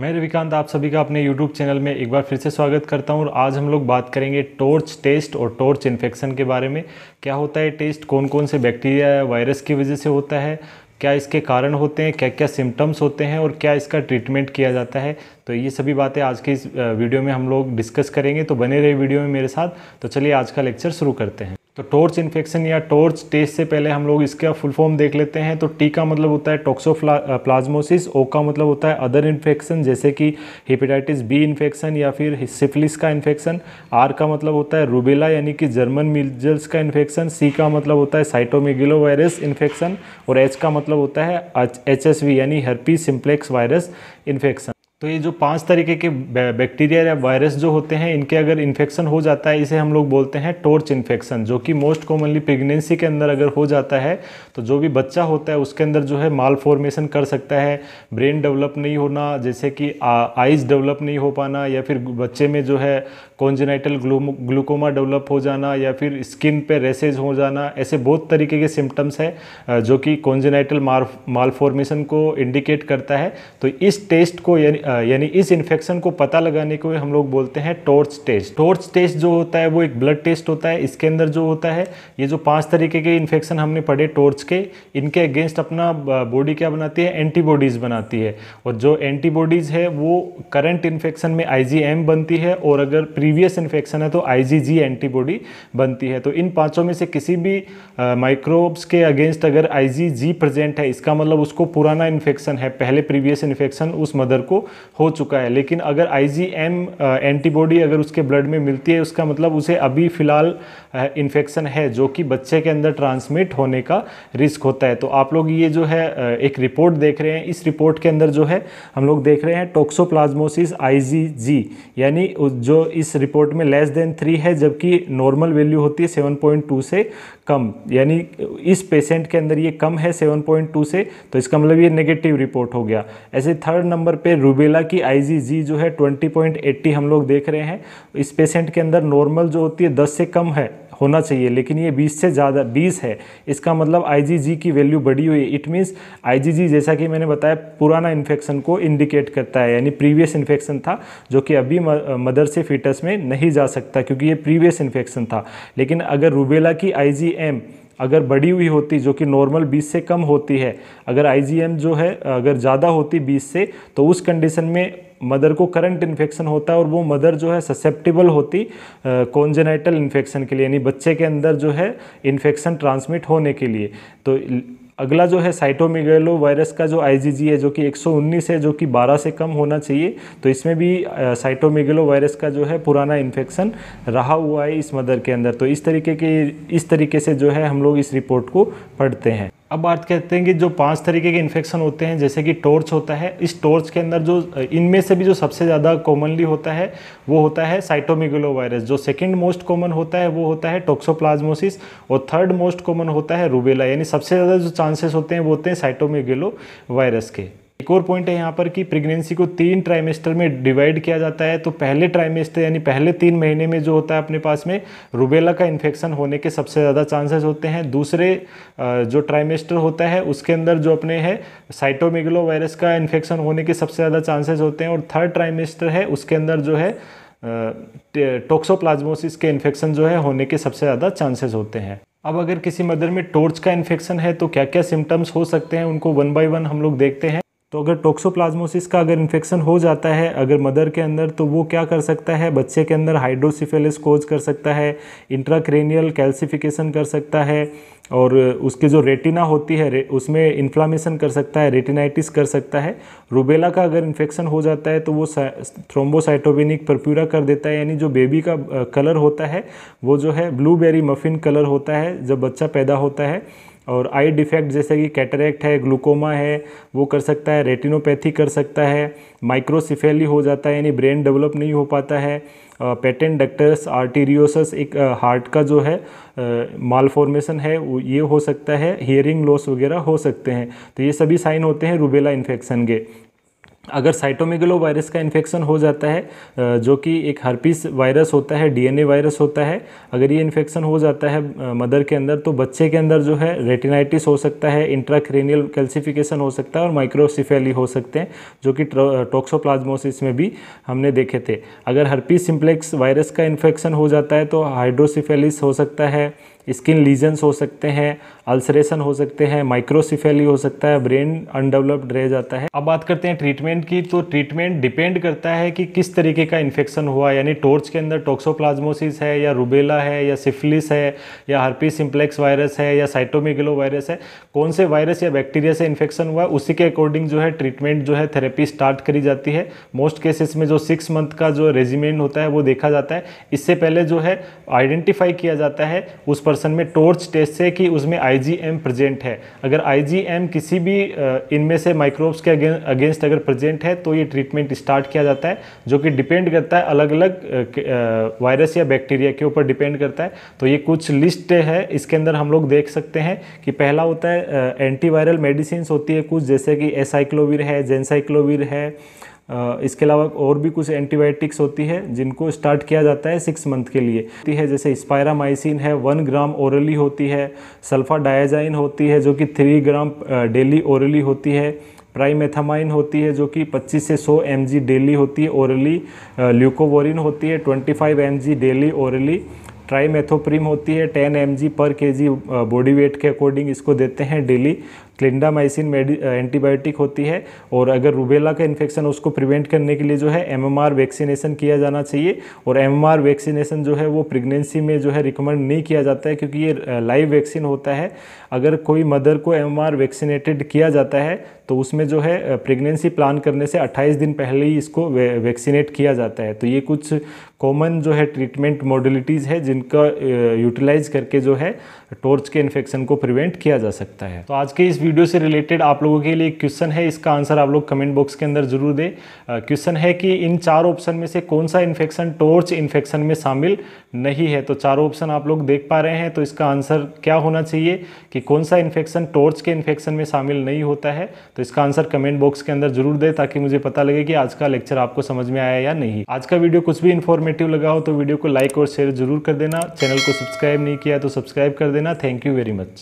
मैं रविकांत आप सभी का अपने YouTube चैनल में एक बार फिर से स्वागत करता हूं और आज हम लोग बात करेंगे टोर्च टेस्ट और टोर्च इन्फेक्शन के बारे में क्या होता है टेस्ट कौन कौन से बैक्टीरिया या वायरस की वजह से होता है क्या इसके कारण होते हैं क्या क्या सिम्टम्स होते हैं और क्या इसका ट्रीटमेंट किया जाता है तो ये सभी बातें आज के इस वीडियो में हम लोग डिस्कस करेंगे तो बने रहे वीडियो में मेरे साथ तो चलिए आज का लेक्चर शुरू करते हैं तो टोर्च इन्फेक्शन या टोर्च टेस्ट से पहले हम लोग इसका फुल फॉर्म देख लेते हैं तो टी का मतलब होता है प्लाज्मोसिस ओ का मतलब होता है अदर इन्फेक्शन जैसे कि हेपेटाइटिस बी इन्फेक्शन या फिर सिफिलिस का इन्फेक्शन आर का मतलब होता है रूबेला यानी कि जर्मन मिजल्स का इन्फेक्शन सी का मतलब होता है साइटोमेगिलो वायरस इन्फेक्शन और एच का मतलब होता है एच यानी हर्पी सिम्प्लेक्स वायरस इन्फेक्शन तो ये जो पांच तरीके के बैक्टीरिया या वायरस जो होते हैं इनके अगर इन्फेक्शन हो जाता है इसे हम लोग बोलते हैं टोर्च इन्फेक्शन जो कि मोस्ट कॉमनली प्रेगनेंसी के अंदर अगर हो जाता है तो जो भी बच्चा होता है उसके अंदर जो है माल फॉर्मेशन कर सकता है ब्रेन डेवलप नहीं होना जैसे कि आइज डेवलप नहीं हो पाना या फिर बच्चे में जो है कॉन्जेनाइटल ग्लूकोमा डेवलप हो जाना या फिर स्किन पे रेसेज हो जाना ऐसे बहुत तरीके के सिम्टम्स है जो कि कॉन्जेनाइटल माल फॉर्मेशन को इंडिकेट करता है तो इस टेस्ट को यानी यानी इस इन्फेक्शन को पता लगाने को हम लोग बोलते हैं टोर्च टेस्ट टोर्च टेस्ट जो होता है वो एक ब्लड टेस्ट होता है इसके अंदर जो होता है ये जो पांच तरीके के इन्फेक्शन हमने पढ़े टोर्च के इनके अगेंस्ट अपना बॉडी क्या बनाती है एंटीबॉडीज़ बनाती है और जो एंटीबॉडीज़ है वो करंट इन्फेक्शन में आई बनती है और अगर प्रीवियस इन्फेक्शन है तो आई एंटीबॉडी बनती है तो इन पाँचों में से किसी भी माइक्रोब्स के अगेंस्ट अगर आई प्रेजेंट है इसका मतलब उसको पुराना इन्फेक्शन है पहले प्रीवियस इन्फेक्शन उस मदर को हो चुका है लेकिन अगर आईजीएम एंटीबॉडी अगर उसके ब्लड में मिलती है उसका मतलब उसे अभी फ़िलहाल इन्फेक्शन है जो कि बच्चे के अंदर ट्रांसमिट होने का रिस्क होता है तो आप लोग ये जो है एक रिपोर्ट देख रहे हैं इस रिपोर्ट के अंदर जो है हम लोग देख रहे हैं टोक्सोप्लाज्मोसिस आईजीजी यानी जो इस रिपोर्ट में लेस देन थ्री है जबकि नॉर्मल वैल्यू होती है टू से कम यानी इस पेशेंट के अंदर ये कम है टू से तो इसका मतलब ये नेगेटिव रिपोर्ट हो गया ऐसे थर्ड नंबर पर रूबे गोरिला की आईजीजी जो है 20.80 हम लोग देख रहे हैं इस पेशेंट के अंदर नॉर्मल जो होती है 10 से कम है होना चाहिए लेकिन ये 20 से ज़्यादा 20 है इसका मतलब आईजीजी की वैल्यू बढ़ी हुई है इट मीन्स आईजीजी जैसा कि मैंने बताया पुराना इन्फेक्शन को इंडिकेट करता है यानी प्रीवियस इन्फेक्शन था जो कि अभी मदर से फिटस में नहीं जा सकता क्योंकि ये प्रीवियस इन्फेक्शन था लेकिन अगर रूबेला की आई अगर बढ़ी हुई होती जो कि नॉर्मल 20 से कम होती है अगर आईजीएम जो है अगर ज़्यादा होती 20 से तो उस कंडीशन में मदर को करंट इन्फेक्शन होता है और वो मदर जो है ससेप्टेबल होती कॉन्जेनाइटल इन्फेक्शन के लिए यानी बच्चे के अंदर जो है इन्फेक्शन ट्रांसमिट होने के लिए तो अगला जो है साइटोमिगेलो वायरस का जो आईजीजी है जो कि 119 है जो कि 12 से कम होना चाहिए तो इसमें भी साइटोमिगेलो वायरस का जो है पुराना इन्फेक्शन रहा हुआ है इस मदर के अंदर तो इस तरीके के इस तरीके से जो है हम लोग इस रिपोर्ट को पढ़ते हैं अब बात कहते हैं कि जो पांच तरीके के इन्फेक्शन होते हैं जैसे कि टॉर्च होता है इस टॉर्च के अंदर जो इनमें से भी जो सबसे ज़्यादा कॉमनली होता है वो होता है साइटोमिगुलो वायरस जो सेकंड मोस्ट कॉमन होता है वो होता है टोक्सोप्लाज्मोसिस और थर्ड मोस्ट कॉमन होता है रूबेला यानी सबसे ज़्यादा जो चांसेस होते हैं वो होते हैं साइटोमिगुलो वायरस के एक और पॉइंट है यहाँ पर कि प्रेगनेंसी को तीन ट्राइमेस्टर में डिवाइड किया जाता है तो पहले ट्राइमेस्टर यानी पहले तीन महीने में जो होता है अपने पास में रूबेला का इन्फेक्शन होने के सबसे ज़्यादा चांसेस होते हैं दूसरे जो ट्राइमेस्टर होता है उसके अंदर जो अपने है साइटोमेगलो वायरस का इन्फेक्शन होने के सबसे ज़्यादा चांसेस होते हैं और थर्ड ट्राइमेस्टर है उसके अंदर जो है टोक्सोप्लाज्मोसिस के इन्फेक्शन जो है होने के सबसे ज़्यादा चांसेस होते हैं अब अगर किसी मदर में टोर्च का इन्फेक्शन है तो क्या क्या सिम्टम्स हो सकते हैं उनको वन बाय वन हम लोग देखते हैं तो अगर टोक्सोप्लाज्मोसिस का अगर इन्फेक्शन हो जाता है अगर मदर के अंदर तो वो क्या कर सकता है बच्चे के अंदर हाइड्रोसिफेलिस कोज कर सकता है इंट्राक्रेनियल कैल्सिफिकेशन कर सकता है और उसके जो रेटिना होती है रे, उसमें इन्फ्लामेशन कर सकता है रेटिनाइटिस कर सकता है रूबेला का अगर इन्फेक्शन हो जाता है तो वो थ्रोम्बोसाइटोबेनिक परप्यूरा कर देता है यानी जो बेबी का कलर होता है वो जो है ब्लूबेरी मफिन कलर होता है जब बच्चा पैदा होता है और आई डिफेक्ट जैसे कि कैटरेक्ट है ग्लूकोमा है वो कर सकता है रेटिनोपैथी कर सकता है माइक्रोसिफेली हो जाता है यानी ब्रेन डेवलप नहीं हो पाता है पेटेंट डक्टर्स आर्टीरियोसस एक हार्ट का जो है माल फॉर्मेशन है ये हो सकता है हियरिंग लॉस वगैरह हो सकते हैं तो ये सभी साइन होते हैं रूबेला इन्फेक्शन के अगर साइटोमेगलो वायरस का इन्फेक्शन हो जाता है जो कि एक हर्पीस वायरस होता है डीएनए वायरस होता है अगर ये इन्फेक्शन हो जाता है मदर के अंदर तो बच्चे के अंदर जो है रेटिनाइटिस हो सकता है इंट्राक्रेनियल कैल्सिफिकेशन हो सकता है और माइक्रोसिफेली हो सकते हैं जो कि टोक्सोप्लाज्मोसिस में भी हमने देखे थे अगर हर्पीस सिम्प्लेक्स वायरस का इन्फेक्शन हो जाता है तो हाइड्रोसिफेलिस हो सकता है स्किन लीजन्स हो सकते हैं अल्सरेशन हो सकते हैं माइक्रोसिफेली हो सकता है ब्रेन अनडेवलप्ड रह जाता है अब बात करते हैं ट्रीटमेंट की तो ट्रीटमेंट डिपेंड करता है कि किस तरीके का इन्फेक्शन हुआ यानी टोर्च के अंदर टोक्सोप्लाज्मोसिस है या रूबेला है या सिफिलिस है या हर्पी सिम्प्लेक्स वायरस है या साइटोमिगलो वायरस है कौन से वायरस या बैक्टीरिया से इन्फेक्शन हुआ उसी के अकॉर्डिंग जो है ट्रीटमेंट जो है थेरेपी स्टार्ट करी जाती है मोस्ट केसेस में जो सिक्स मंथ का जो रेजिमेंट होता है वो देखा जाता है इससे पहले जो है आइडेंटिफाई किया जाता है उस पर पर्सन में टोर्च टेस्ट से कि उसमें आईजीएम प्रेजेंट है अगर आईजीएम किसी भी इनमें से माइक्रोब्स के अगेंस्ट अगर प्रेजेंट है तो ये ट्रीटमेंट स्टार्ट किया जाता है जो कि डिपेंड करता है अलग अलग वायरस या बैक्टीरिया के ऊपर डिपेंड करता है तो ये कुछ लिस्ट है इसके अंदर हम लोग देख सकते हैं कि पहला होता है एंटीवायरल मेडिसिन होती है कुछ जैसे कि एसाइक्लोविर है जेनसाइक्लोविर है इसके अलावा और भी कुछ एंटीबायोटिक्स होती है जिनको स्टार्ट किया जाता है सिक्स मंथ के लिए होती है जैसे स्पायरामाइसिन है वन ग्राम ओरली होती है सल्फा डायजाइन होती है जो कि थ्री ग्राम डेली ओरली होती है प्राइमेथामाइन होती है जो कि 25 से 100 एम डेली होती है ओरली ल्यूकोवोरिन होती है 25 एम डेली ओरली ट्राईमेथोप्रीम होती है 10 एम पर के बॉडी वेट के अकॉर्डिंग इसको देते हैं डेली क्लिंडामाइसिन एंटीबायोटिक uh, होती है और अगर रूबेला का इन्फेक्शन उसको प्रिवेंट करने के लिए जो है एमएमआर वैक्सीनेशन किया जाना चाहिए और एमएमआर वैक्सीनेशन जो है वो प्रेगनेंसी में जो है रिकमेंड नहीं किया जाता है क्योंकि ये लाइव uh, वैक्सीन होता है अगर कोई मदर को एम वैक्सीनेटेड किया जाता है तो उसमें जो है प्रेगनेंसी uh, प्लान करने से 28 दिन पहले ही इसको वैक्सीनेट किया जाता है तो ये कुछ कॉमन जो है ट्रीटमेंट मॉडलिटीज़ है जिनका यूटिलाइज करके जो है टोर्च के इन्फेक्शन को प्रिवेंट किया जा सकता है तो आज के इस वीडियो से रिलेटेड आप लोगों के लिए क्वेश्चन है इसका आंसर आप लोग कमेंट बॉक्स के अंदर जरूर दें क्वेश्चन है कि इन चार ऑप्शन में से कौन सा इन्फेक्शन टोर्च इन्फेक्शन में शामिल नहीं है तो चारों ऑप्शन आप लोग देख पा रहे हैं तो इसका आंसर क्या होना चाहिए कि कौन सा इन्फेक्शन टोर्च के इन्फेक्शन में शामिल नहीं होता है तो इसका आंसर कमेंट बॉक्स के अंदर जरूर दें ताकि मुझे पता लगे कि आज का लेक्चर आपको समझ में आया या नहीं आज का वीडियो कुछ भी इन्फॉर्मेटिव लगा हो तो वीडियो को लाइक और शेयर जरूर कर देना चैनल को सब्सक्राइब नहीं किया तो सब्सक्राइब कर देना थैंक यू वेरी मच